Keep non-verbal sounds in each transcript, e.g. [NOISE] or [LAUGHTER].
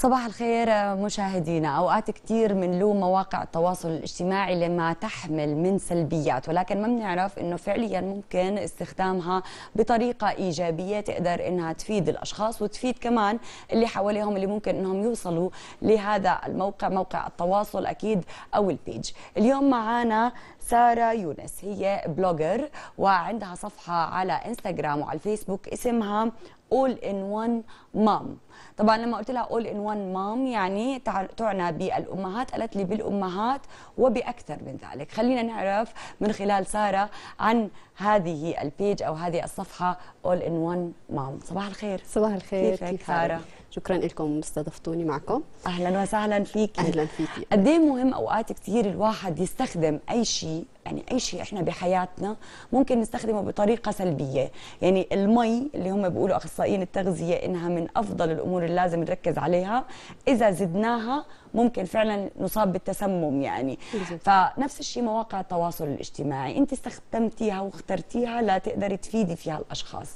صباح الخير مشاهدينا اوقات كثير بنلوم مواقع التواصل الاجتماعي لما تحمل من سلبيات ولكن ما بنعرف انه فعليا ممكن استخدامها بطريقه ايجابيه تقدر انها تفيد الاشخاص وتفيد كمان اللي حواليهم اللي ممكن انهم يوصلوا لهذا الموقع موقع التواصل اكيد او البيج اليوم معنا ساره يونس هي بلوجر وعندها صفحه على انستغرام وعلى الفيسبوك اسمها اول ان One مام طبعا لما قلت لها اول ان وان مام يعني تعنى بالامهات قالت لي بالامهات وباكثر من ذلك خلينا نعرف من خلال ساره عن هذه البيج او هذه الصفحه اول ان وان مام صباح الخير صباح الخير كيفك ساره شكرا لكم استضفتوني معكم اهلا وسهلا فيكي اهلا فيكي قد إيه مهم اوقات كثير الواحد يستخدم اي شيء يعني اي شيء احنا بحياتنا ممكن نستخدمه بطريقه سلبيه يعني المي اللي هم بيقولوا اخصائيين التغذيه انها من افضل الامور اللي لازم نركز عليها اذا زدناها ممكن فعلا نصاب بالتسمم يعني فنفس الشيء مواقع التواصل الاجتماعي انت استخدمتيها واخترتيها لتقدري تفيدي فيها الاشخاص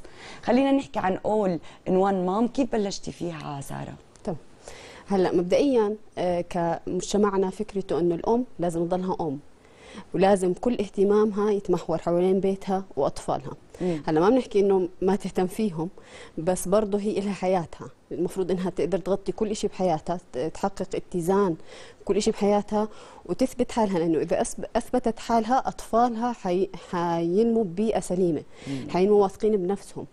خلينا نحكي عن اول ان وان مام كيف بلشتي فيها ساره هلا مبدئيا آه، كمجتمعنا فكرته انه الام لازم تضلها ام ولازم كل اهتمامها يتمحور حوالين بيتها واطفالها هلا ما بنحكي انه ما تهتم فيهم بس برضه هي لها حياتها المفروض انها تقدر تغطي كل شيء بحياتها تحقق اتزان كل شيء بحياتها وتثبت حالها لانه اذا اثبتت حالها اطفالها حي... حينموا ببيئه سليمه حينموا واثقين بنفسهم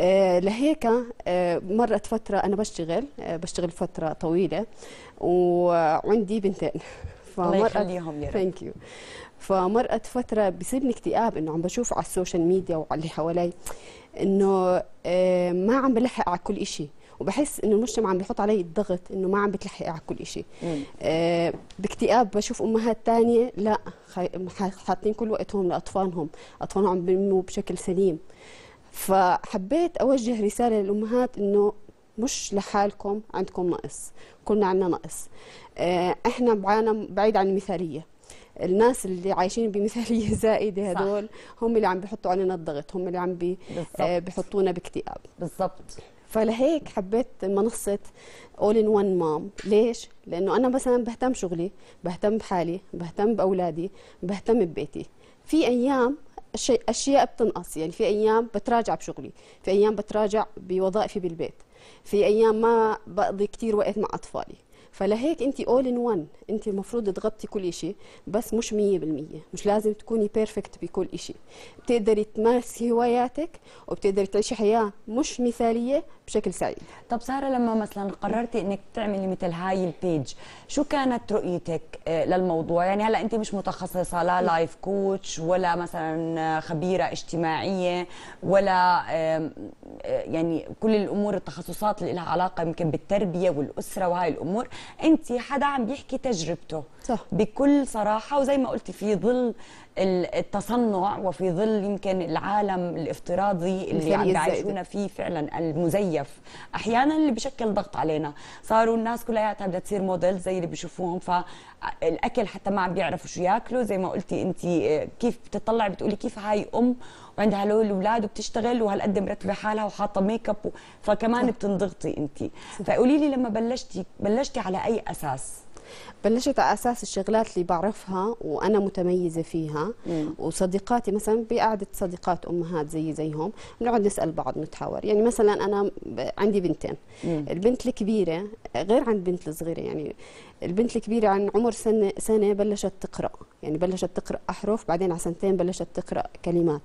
آه، لهيك آه، مرت فتره انا بشتغل آه، بشتغل فتره طويله وعندي بنتين [LAUGHS] الله يخليهم يا رب ثانك يو فمرقت فتره بيصيبني اكتئاب انه عم بشوف على السوشيال ميديا وعلى اللي حوالي انه آه، ما عم بلحق على كل شيء وبحس انه المجتمع عم بيحط علي الضغط انه ما عم بتلحقي على كل شيء آه، باكتئاب بشوف امهات ثانيه لا حاطين كل وقتهم لاطفالهم اطفالهم عم بنمو بشكل سليم فحبيت اوجه رساله للامهات انه مش لحالكم عندكم نقص كلنا عندنا نقص آه، احنا بعالم بعيد عن المثاليه الناس اللي عايشين بمثاليه [LAUGHS] زائده هدول صح. هم اللي عم بيحطوا علينا الضغط هم اللي عم بي آه، بيحطونا باكتئاب بالضبط فلهيك حبيت منصه اول ان وان مام ليش لانه انا مثلا بهتم شغلي بهتم بحالي بهتم باولادي بهتم ببيتي في ايام اشياء بتنقص يعني في ايام بتراجع بشغلي في ايام بتراجع بوظائفي بالبيت في ايام ما بقضي كثير وقت مع اطفالي فلهيك انت اول ان وان انت المفروض تغطي كل شيء بس مش 100% مش لازم تكوني بيرفكت بكل شيء بتقدري تمارسي هواياتك وبتقدري تعيشي حياه مش مثاليه بشكل سعيد طب ساره لما مثلا قررتي انك تعملي مثل هاي البيج شو كانت رؤيتك آه، للموضوع يعني هلا انت مش متخصصه لا لايف كوتش ولا مثلا آه، خبيره اجتماعيه ولا آه، يعني كل الامور التخصصات اللي لها علاقه يمكن بالتربيه والاسره وهاي الامور انت حدا عم بيحكي تجربته صح. بكل صراحه وزي ما قلتي في ظل التصنع وفي ظل يمكن العالم الافتراضي اللي عم بيعيشونا فيه فعلا المزيف احيانا اللي بشكل ضغط علينا صاروا الناس كلياتها بدها تصير موديل زي اللي بشوفوهم فالاكل حتى ما عم بيعرفوا شو ياكلوا زي ما قلتي انت آه، كيف بتطلعي بتقولي كيف هاي ام وعندها هلول الاولاد وبتشتغل وهالقد مرتبه حالها وحاطه ميك اب فكمان بتنضغطي انت فقولي لي لما بلشتي بلشتي على اي اساس بلشت على اساس الشغلات اللي بعرفها وانا متميزه فيها مم. وصديقاتي مثلا بقعده صديقات امهات زي زيهم بنقعد نسال بعض نتحاور يعني مثلا انا عندي بنتين مم. البنت الكبيره غير عن البنت الصغيره يعني البنت الكبيره عن عمر سنه سنه بلشت تقرا يعني بلشت تقرا احرف بعدين على سنتين بلشت تقرا كلمات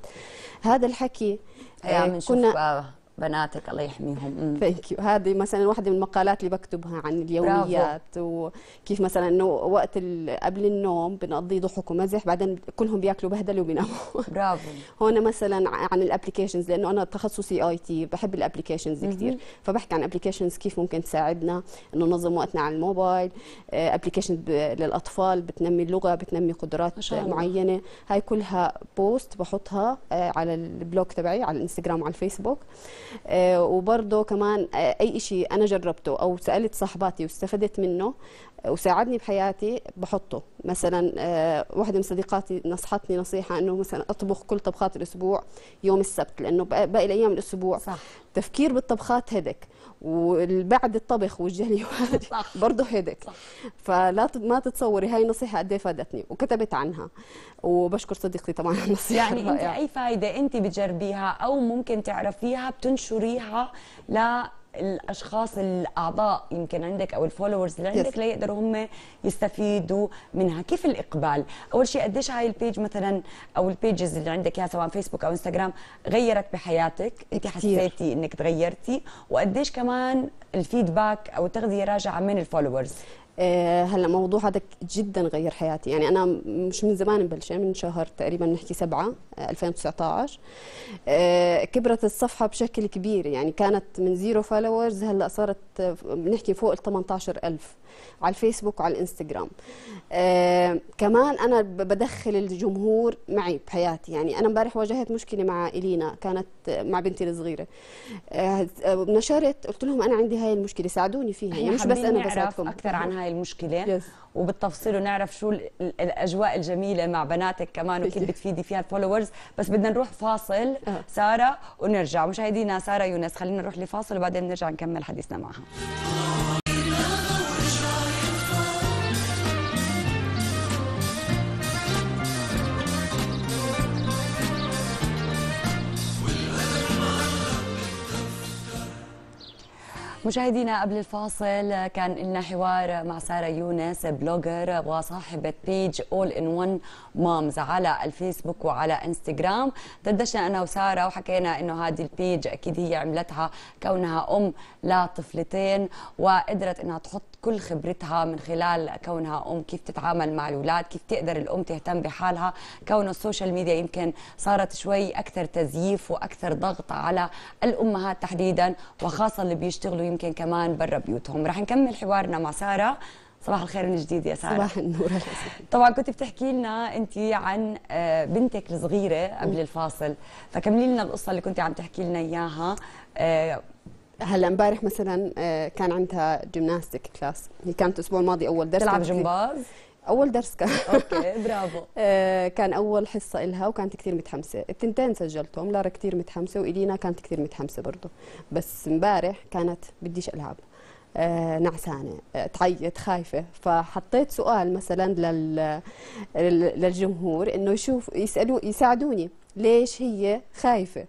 هذا الحكي يعني كنا بناتك الله يحميهم ثانك يو هذه مثلا واحده من المقالات اللي بكتبها عن اليوميات برافو. وكيف مثلا انه وقت قبل النوم بنقضي ضحك ومزح بعدين كلهم بياكلوا بهدل وبيناموا برافو [LAUGHS] هون مثلا عن الابلكيشنز لانه انا تخصصي اي تي بحب الابلكيشنز كثير فبحكي عن ابلكيشنز كيف ممكن تساعدنا انه ننظم وقتنا على الموبايل ابلكيشن آه، للاطفال بتنمي اللغه بتنمي قدرات معينه هاي كلها بوست بحطها آه، على البلوك تبعي على الانستغرام وعلى الفيسبوك آه، وبرضه كمان آه، اي شيء انا جربته او سالت صاحباتي واستفدت منه وساعدني بحياتي بحطه مثلا آه، واحدة من صديقاتي نصحتني نصيحة أنه مثلا أطبخ كل طبخات الأسبوع يوم السبت لأنه باقي الأيام الأسبوع صح. تفكير بالطبخات هدك والبعد الطبخ والجلي [LAUGHS] برضه هدك فلا ما تتصوري هاي النصيحة قد إيه فادتني وكتبت عنها وبشكر صديقتي طبعا على النصيحة يعني الرائعة. أنت أي فايدة أنت بتجربيها أو ممكن تعرفيها بتنشريها ل الاشخاص الاعضاء يمكن عندك او الفولورز اللي عندك ليقدروا هم يستفيدوا منها كيف الاقبال اول شيء قديش هاي البيج مثلا او البيجز اللي عندك يا سواء فيسبوك او انستغرام غيرت بحياتك انت حسيتي انك تغيرتي وقديش كمان الفيدباك او التغذيه راجعه من الفولورز آه، هلا موضوع هذا جدا غير حياتي يعني انا مش من زمان مبلشه من شهر تقريبا نحكي سبعة 2019 آه، آه، كبرت الصفحه بشكل كبير يعني كانت من زيرو فولورز هلا صارت بنحكي فوق ال 18000 على الفيسبوك وعلى الانستغرام كمان انا بدخل الجمهور معي بحياتي يعني انا امبارح واجهت مشكله مع الينا كانت مع بنتي الصغيره نشرت قلت لهم انا عندي هاي المشكله ساعدوني فيها يعني مش بس انا بساعدكم اكثر عن هاي المشكله yes. وبالتفصيل ونعرف شو الاجواء الجميله مع بناتك كمان وكيف بتفيدي فيها الفولورز بس بدنا نروح فاصل آه. ساره ونرجع مشاهدينا ساره يونس خلينا نروح لفاصل وبعدين نرجع نكمل حديثنا معها مشاهدينا قبل الفاصل كان لنا حوار مع ساره يونس بلوجر وصاحبه بيج اول ان ون مامز على الفيسبوك وعلى انستغرام دردشنا انا وساره وحكينا انه هذه البيج اكيد هي عملتها كونها ام لطفلتين وقدرت انها تحط كل خبرتها من خلال كونها ام كيف تتعامل مع الاولاد كيف تقدر الام تهتم بحالها كون السوشيال ميديا يمكن صارت شوي اكثر تزييف واكثر ضغط على الامهات تحديدا وخاصه اللي بيشتغلوا يمكن كمان برا بيوتهم رح نكمل حوارنا مع ساره صباح الخير من جديد يا ساره صباح النور طبعا كنت بتحكي لنا انت عن آه، بنتك الصغيره قبل الفاصل فكملي لنا القصه اللي كنت عم تحكي لنا اياها آه، هلا امبارح مثلا آه، كان عندها جيمناستيك كلاس هي كانت الاسبوع الماضي اول درس تلعب جمباز اول درس كان اوكي [LAUGHS] برافو آه، كان اول حصه لها وكانت كثير متحمسه التنتين سجلتهم لارا كثير متحمسه والينا كانت كثير متحمسه برضه بس امبارح كانت بديش العب آه، نعسانة تعيط خايفة فحطيت سؤال مثلا لل... للجمهور انه يشوف يسألوا يساعدوني ليش هي خايفة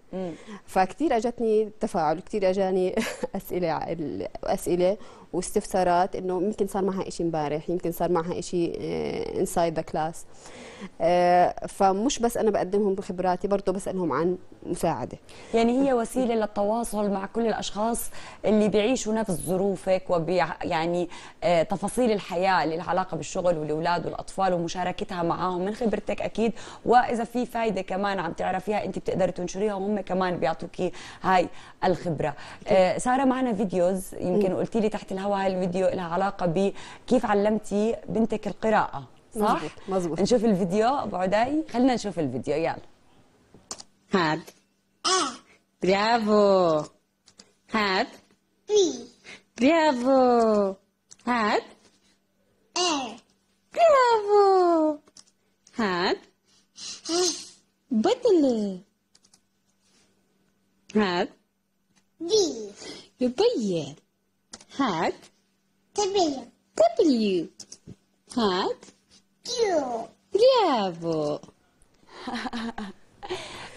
فكتير أجتني تفاعل كتير أجاني [LAUGHS] أسئلة أسئلة واستفسارات إنه يمكن صار معها إشي امبارح يمكن صار معها إشي انسايد ذا كلاس فمش بس أنا بقدمهم بخبراتي برضه بسألهم عن مساعدة يعني هي وسيلة للتواصل مع كل الأشخاص اللي بيعيشوا نفس ظروفك وبي يعني آه، تفاصيل الحياة اللي لها علاقة بالشغل والأولاد والأطفال ومشاركتها معاهم من خبرتك أكيد وإذا في فايدة كمان عم تعرفيها انت بتقدري تنشريها وهم كمان بيعطوكي هاي الخبره آه ساره معنا فيديوز يمكن قلتي لي تحت الهواء هاي الفيديو لها علاقه بكيف علمتي بنتك القراءه صح مزبوط نشوف الفيديو ابو عدي خلينا نشوف الفيديو يلا هاد برافو هاد برافو هاد هاد دي يبين هاد تبين دبليو هاد كيو برافو [LAUGHS]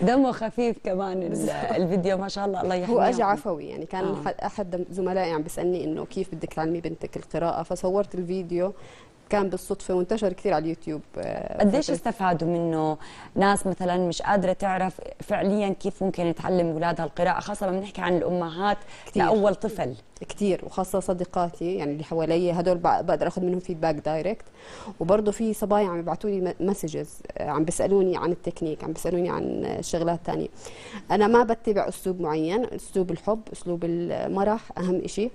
دمه خفيف كمان [LAUGHS] الفيديو ما شاء الله الله يحميه هو اجى عفوي يعني كان آه. احد زملائي عم بيسالني انه كيف بدك تعلمي بنتك القراءه فصورت الفيديو كان بالصدفه وانتشر كثير على اليوتيوب آه، قديش استفادوا منه ناس مثلا مش قادره تعرف فعليا كيف ممكن تعلم اولادها القراءه خاصه لما بنحكي عن الامهات كتير. لاول طفل كثير وخاصة صديقاتي يعني اللي حوالي هدول بقدر اخذ منهم فيدباك دايركت وبرضه في صبايا عم يبعثوا لي مسجز آه، عم بيسالوني عن التكنيك عم بيسالوني عن شغلات ثانية انا ما بتبع اسلوب معين اسلوب الحب اسلوب المرح اهم شيء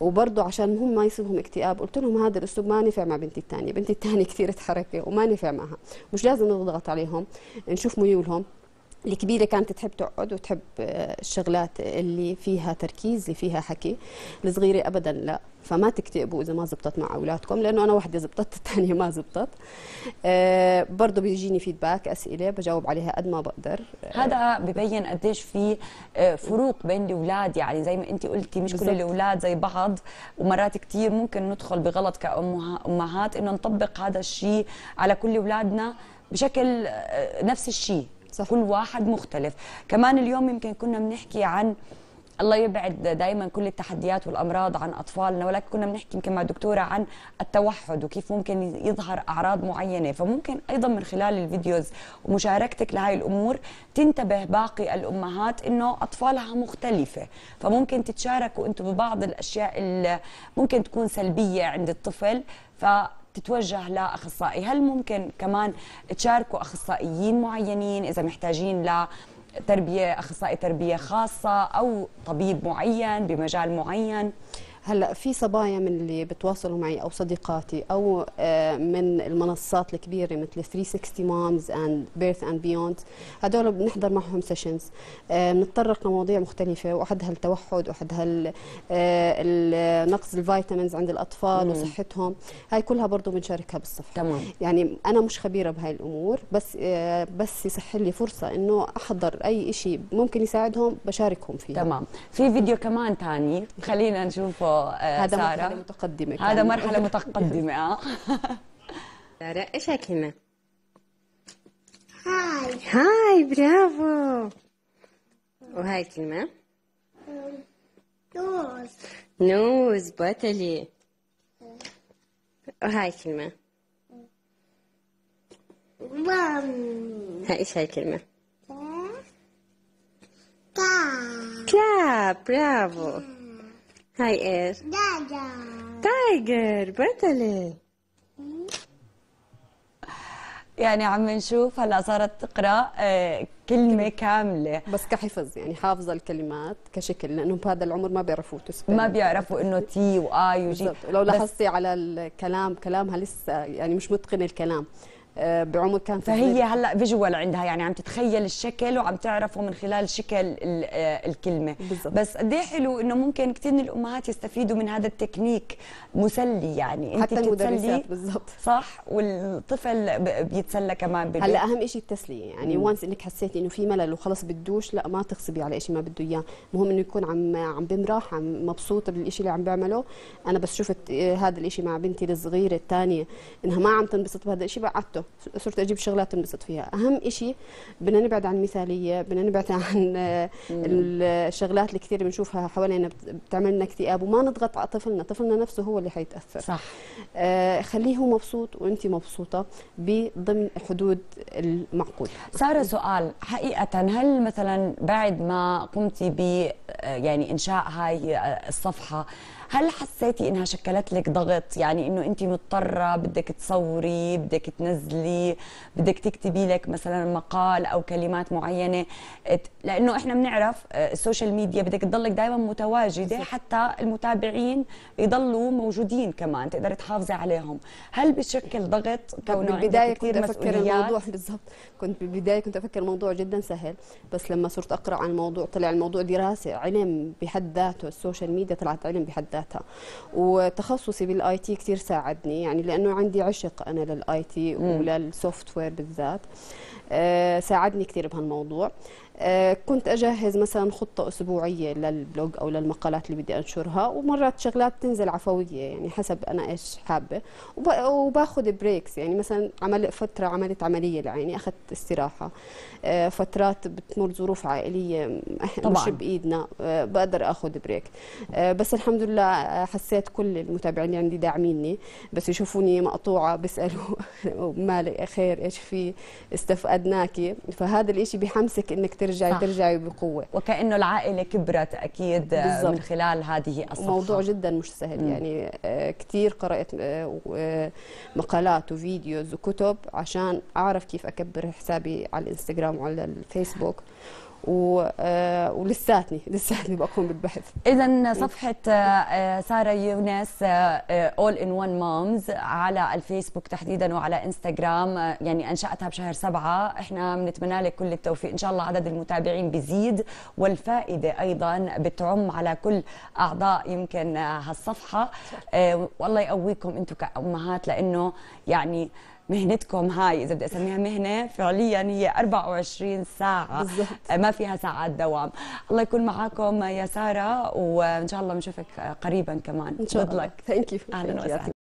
وبرضه عشان هم ما يصيبهم اكتئاب قلت لهم هذا الاسلوب ما نفع مع بنتي الثانية بنتي الثانية [LAUGHS] كثير تحركه وما نفع معها مش لازم نضغط عليهم نشوف ميولهم الكبيرة كانت تحب تقعد وتحب آه، الشغلات اللي فيها تركيز اللي فيها حكي الصغيرة أبدا لا فما تكتئبوا إذا ما زبطت مع أولادكم لأنه أنا واحدة زبطت [LAUGHS] الثانية ما زبطت آه، برضو برضه بيجيني فيدباك أسئلة بجاوب عليها قد ما بقدر هذا ببين قديش في آه، فروق بين الأولاد يعني زي ما أنت قلتي مش بالزبط. كل الأولاد زي بعض ومرات كتير ممكن ندخل بغلط كأمهات إنه نطبق هذا الشيء على كل أولادنا بشكل نفس الشيء صح. كل واحد مختلف كمان اليوم يمكن كنا بنحكي عن الله يبعد دائما كل التحديات والامراض عن اطفالنا ولكن كنا بنحكي يمكن مع دكتوره عن التوحد وكيف ممكن يظهر اعراض معينه فممكن ايضا من خلال الفيديوز ومشاركتك لهي الامور تنتبه باقي الامهات انه اطفالها مختلفه فممكن تتشاركوا انتم ببعض الاشياء اللي ممكن تكون سلبيه عند الطفل ف تتوجه لاخصائي هل ممكن كمان تشاركوا اخصائيين معينين اذا محتاجين ل تربيه اخصائي تربيه خاصه او طبيب معين بمجال معين هلا في صبايا من اللي بتواصلوا معي او صديقاتي او آه، من المنصات الكبيره مثل 360 مامز اند بيرث اند بيوند هدول بنحضر معهم سيشنز آه، بنتطرق لمواضيع مختلفه واحدها التوحد واحدها آه، نقص الفيتامينز عند الاطفال وصحتهم هاي كلها برضه بنشاركها بالصفحه تمام. يعني انا مش خبيره بهاي الامور بس بس يصح لي فرصه انه احضر اي شيء ممكن يساعدهم بشاركهم فيه تمام في فيديو كمان ثاني خلينا نشوفه آه، هذا سارة مرحلة متقدمة كان. هذا مرحلة متقدمة اه [LAUGHS] سارة ايش اكلنا؟ هاي هاي برافو وهاي كلمة نوز نوز بطلي وهاي كلمة مام هاي ايش هاي كاب كاب برافو هاي ايش؟ دادا تايجر برتلي يعني عم نشوف هلا صارت تقرا آه، كلمه كامله بس كحفظ يعني حافظه الكلمات كشكل لانه بهذا العمر ما بيعرفوا تسبيل ما بيعرفوا انه تي واي وجي لو لاحظتي على الكلام كلامها لسه يعني مش متقنه الكلام آه، بعمر كان فهي هلا فيجوال عندها يعني عم تتخيل الشكل وعم تعرفه من خلال شكل آه، الكلمه بالزبط. بس قد إيه حلو انه ممكن كثير من الامهات يستفيدوا من هذا التكنيك مسلي يعني حتى انت تتسلي بالضبط صح والطفل بيتسلى كمان بالبيت. هلا اهم شيء التسليه يعني وانس انك حسيتي انه في ملل وخلص بدوش لا ما تغصبي على شيء ما بده اياه المهم انه يكون عم عم بمرح عم مبسوطه بالشيء اللي عم بيعمله انا بس شفت آه، هذا الشيء مع بنتي الصغيره الثانيه انها ما عم تنبسط بهذا الشيء بعدته صرت اجيب شغلات انبسط فيها اهم شيء بدنا نبعد عن المثاليه بدنا نبعد [LAUGHS] عن الشغلات اللي كثير بنشوفها حوالينا بتعمل لنا اكتئاب وما نضغط على طفلنا طفلنا نفسه هو اللي حيتاثر صح آه، خليه مبسوط وانت مبسوطه بضمن حدود المعقول ساره سؤال حقيقه هل مثلا بعد ما قمتي ب آه، يعني انشاء هاي آه، الصفحه هل حسيتي انها شكلت لك ضغط يعني انه انت مضطره بدك تصوري بدك تنزلي بدك تكتبي لك مثلا مقال او كلمات معينه لانه احنا بنعرف آه، السوشيال ميديا بدك تضلك دائما متواجده حتى المتابعين يضلوا موجودين كمان تقدري تحافظي عليهم هل بشكل ضغط كونه بالبدايه كنت افكر الموضوع [LAUGHS] بالضبط كنت بالبدايه كنت افكر الموضوع جدا سهل بس لما صرت اقرا عن الموضوع طلع الموضوع دراسه علم بحد ذاته السوشيال ميديا طلعت علم بحد ذاته ذاتها وتخصصي بالاي تي كثير ساعدني يعني لانه عندي عشق انا للاي تي وللسوفت وير بالذات آه، ساعدني كثير بهالموضوع آه، كنت اجهز مثلا خطه اسبوعيه للبلوج او للمقالات اللي بدي انشرها ومرات شغلات بتنزل عفويه يعني حسب انا ايش حابه وباخذ بريكس يعني مثلا عمل فتره عملت عمليه لعيني اخذت استراحه آه، فترات بتمر ظروف عائليه طبعا. مش بايدنا آه، بقدر اخذ بريك بس الحمد لله حسيت كل المتابعين اللي عندي داعميني بس يشوفوني مقطوعه بيسالوا [LAUGHS] مالك خير ايش في استفقدناكي فهذا الإشي بحمسك انك ترجعي صح. ترجعي بقوه وكانه العائله كبرت اكيد بالزبط. من خلال هذه الصفحه موضوع جدا مش سهل م. يعني آه، كثير قرات آه، آه، مقالات وفيديوز وكتب عشان اعرف كيف اكبر حسابي على الانستغرام وعلى الفيسبوك و... آه، ولساتني لساتني بقوم بالبحث اذا صفحه آه، ساره يونس اول ان وان مامز على الفيسبوك تحديدا وعلى انستغرام آه، يعني انشاتها بشهر سبعة احنا بنتمنى لك كل التوفيق ان شاء الله عدد المتابعين بيزيد والفائده ايضا بتعم على كل اعضاء يمكن هالصفحه والله يقويكم انتم كامهات لانه يعني مهنتكم هاي اذا بدي اسميها مهنه فعليا هي 24 ساعه بالزبط. ما فيها ساعات دوام الله يكون معاكم يا ساره وان شاء الله بنشوفك قريبا كمان ان شاء الله ثانك يو اهلا وسهلا